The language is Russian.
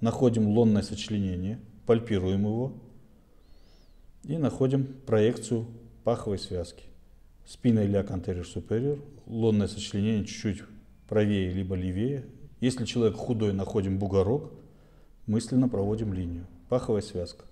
находим лонное сочленение, пальпируем его и находим проекцию паховой связки. Спина или антериор суперер, лонное сочленение чуть-чуть правее либо левее. Если человек худой, находим бугорок, мысленно проводим линию. Паховая связка.